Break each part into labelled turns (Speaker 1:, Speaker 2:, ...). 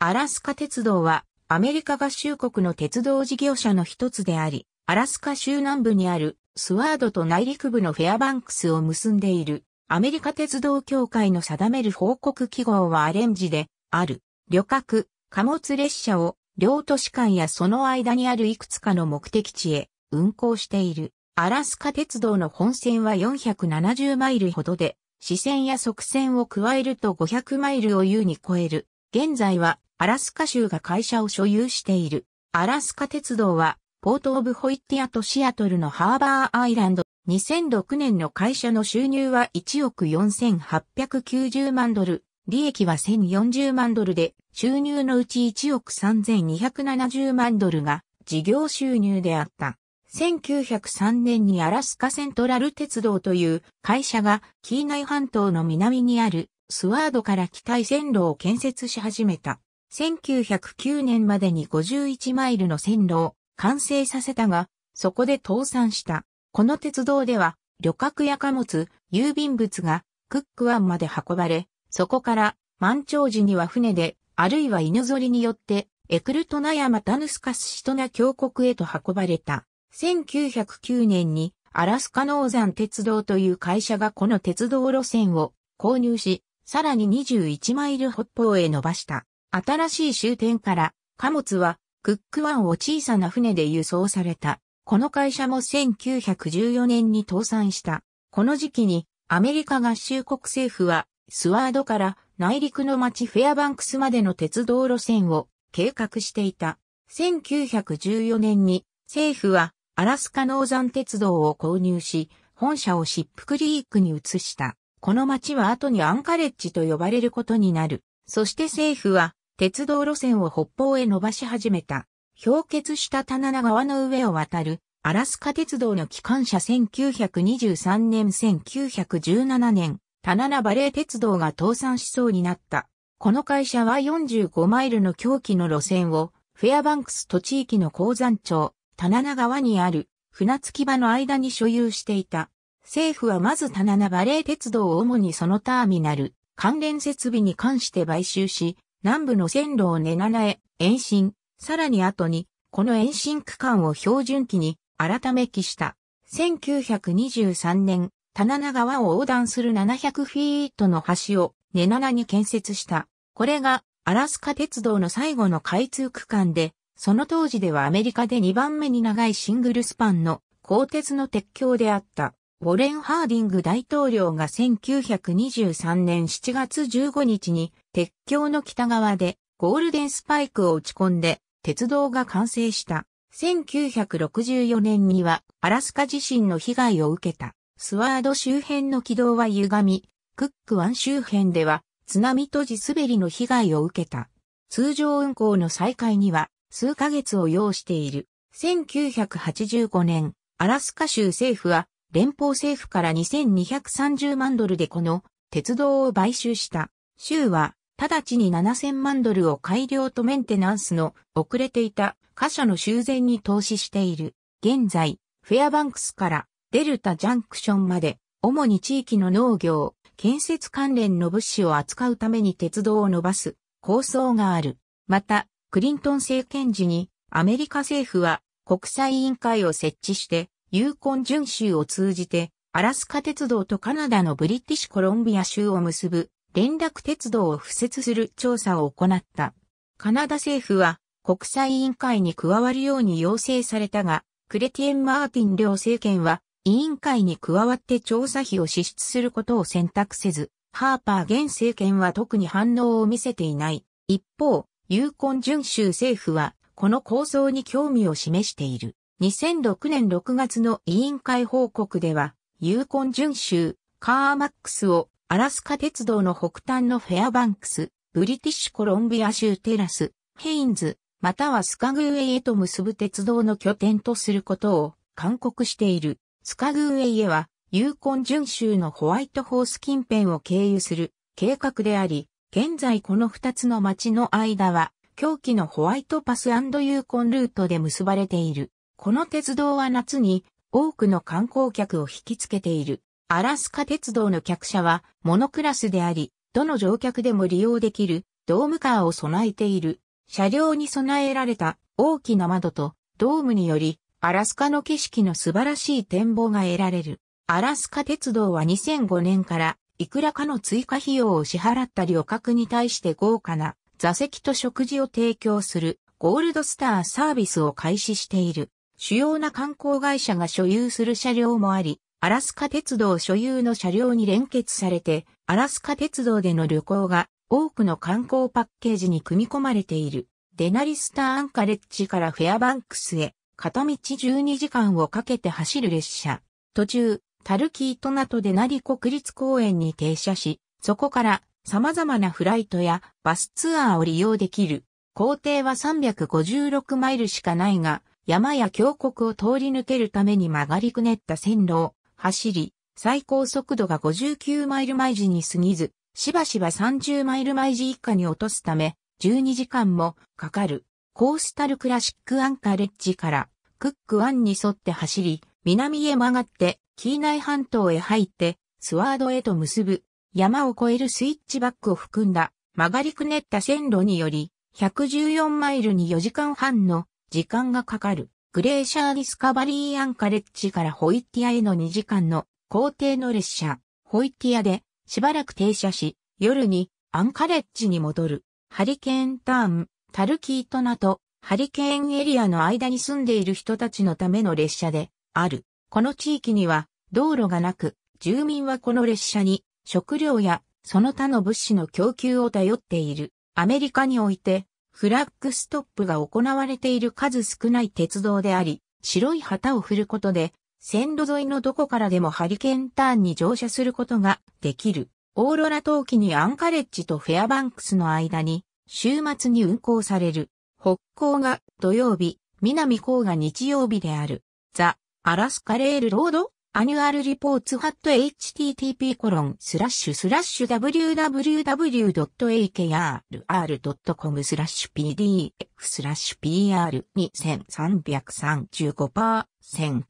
Speaker 1: アラスカ鉄道はアメリカ合衆国の鉄道事業者の一つであり、アラスカ州南部にあるスワードと内陸部のフェアバンクスを結んでいるアメリカ鉄道協会の定める報告記号はアレンジである旅客、貨物列車を両都市間やその間にあるいくつかの目的地へ運行している。アラスカ鉄道の本線は470マイルほどで、支線や側線を加えると500マイルを優に超える。現在はアラスカ州が会社を所有している。アラスカ鉄道は、ポートオブホイッティアとシアトルのハーバーアイランド。2006年の会社の収入は1億4890万ドル、利益は1040万ドルで、収入のうち1億3270万ドルが事業収入であった。1903年にアラスカセントラル鉄道という会社がキーナイ半島の南にあるスワードから北へ線路を建設し始めた。1909年までに51マイルの線路を完成させたが、そこで倒産した。この鉄道では、旅客や貨物、郵便物がクック湾まで運ばれ、そこから満潮時には船で、あるいは犬ぞりによって、エクルトナヤマタヌスカスシトナ峡谷へと運ばれた。1909年にアラスカ農山鉄道という会社がこの鉄道路線を購入し、さらに21マイル北方へ伸ばした。新しい終点から貨物はクック湾を小さな船で輸送された。この会社も1914年に倒産した。この時期にアメリカ合衆国政府はスワードから内陸の町フェアバンクスまでの鉄道路線を計画していた。1914年に政府はアラスカノーザン鉄道を購入し、本社をシップクリークに移した。この町は後にアンカレッジと呼ばれることになる。そして政府は鉄道路線を北方へ伸ばし始めた。氷結した棚田川の上を渡る、アラスカ鉄道の機関車1923年1917年、棚田バレー鉄道が倒産しそうになった。この会社は45マイルの狂気の路線を、フェアバンクスと地域の鉱山町、棚田川にある船着き場の間に所有していた。政府はまず棚田バレー鉄道を主にそのターミナル、関連設備に関して買収し、南部の線路を根七へ延伸、さらに後に、この延伸区間を標準期に改め期した。1923年、棚名川を横断する700フィートの橋を根七に建設した。これがアラスカ鉄道の最後の開通区間で、その当時ではアメリカで2番目に長いシングルスパンの鋼鉄の鉄橋であった。ウォレン・ハーディング大統領が1923年7月15日に鉄橋の北側でゴールデンスパイクを打ち込んで鉄道が完成した。1964年にはアラスカ地震の被害を受けたスワード周辺の軌道は歪み、クック湾周辺では津波と地滑りの被害を受けた。通常運行の再開には数ヶ月を要している。1985年、アラスカ州政府は連邦政府から2230万ドルでこの鉄道を買収した。州は、直ちに7000万ドルを改良とメンテナンスの遅れていた貨車の修繕に投資している。現在、フェアバンクスからデルタジャンクションまで、主に地域の農業、建設関連の物資を扱うために鉄道を伸ばす構想がある。また、クリントン政権時にアメリカ政府は国際委員会を設置してユーコン州を通じて、アラスカ鉄道とカナダのブリティッシュコロンビア州を結ぶ連絡鉄道を敷設する調査を行った。カナダ政府は国際委員会に加わるように要請されたが、クレティエン・マーティン両政権は委員会に加わって調査費を支出することを選択せず、ハーパー現政権は特に反応を見せていない。一方、ユーコン州政府はこの構想に興味を示している。2006年6月の委員会報告では、ユーコン巡州、カーマックスをアラスカ鉄道の北端のフェアバンクス、ブリティッシュコロンビア州テラス、ヘインズ、またはスカグウェイへと結ぶ鉄道の拠点とすることを勧告している。スカグウェイへは、ユーコン巡州のホワイトホース近辺を経由する計画であり、現在この2つの町の間は、狂気のホワイトパスユーコンルートで結ばれている。この鉄道は夏に多くの観光客を引きつけている。アラスカ鉄道の客車はモノクラスであり、どの乗客でも利用できるドームカーを備えている。車両に備えられた大きな窓とドームによりアラスカの景色の素晴らしい展望が得られる。アラスカ鉄道は2005年からいくらかの追加費用を支払った旅客に対して豪華な座席と食事を提供するゴールドスターサービスを開始している。主要な観光会社が所有する車両もあり、アラスカ鉄道所有の車両に連結されて、アラスカ鉄道での旅行が多くの観光パッケージに組み込まれている。デナリスターアンカレッジからフェアバンクスへ、片道12時間をかけて走る列車。途中、タルキートナトデナリ国立公園に停車し、そこから様々なフライトやバスツアーを利用できる。工程は356マイルしかないが、山や峡谷を通り抜けるために曲がりくねった線路を走り、最高速度が59マイル毎時に過ぎず、しばしば30マイル毎時以下に落とすため、12時間もかかる。コースタルクラシックアンカレッジからクック湾に沿って走り、南へ曲がってキーナイ半島へ入ってスワードへと結ぶ山を越えるスイッチバックを含んだ曲がりくねった線路により114マイルに4時間半の時間がかかる。グレーシャーディスカバリーアンカレッジからホイッティアへの2時間の工程の列車、ホイッティアでしばらく停車し、夜にアンカレッジに戻る。ハリケーンターン、タルキートナとハリケーンエリアの間に住んでいる人たちのための列車である。この地域には道路がなく、住民はこの列車に食料やその他の物資の供給を頼っている。アメリカにおいてフラッグストップが行われている数少ない鉄道であり、白い旗を振ることで、線路沿いのどこからでもハリケーンターンに乗車することができる。オーロラ陶器にアンカレッジとフェアバンクスの間に、週末に運行される。北港が土曜日、南港が日曜日である。ザ・アラスカレールロードアニュアルリポーツハット http コロンスラッシュスラッシュ www.akrr.com スラッシュ p d f スラッシュ PR2335%20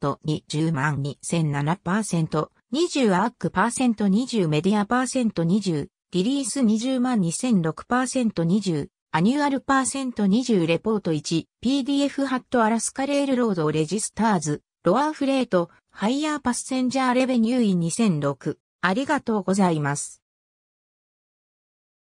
Speaker 1: 2007% 20アークパーセント20メディアパーセント20リリース20万 2006%20 アニュアルパーセント20レポート 1PDF ハットアラスカレールロードレジスターズロアフレートハイヤーパッセンジャーレベニューイ2006。ありがとうございます。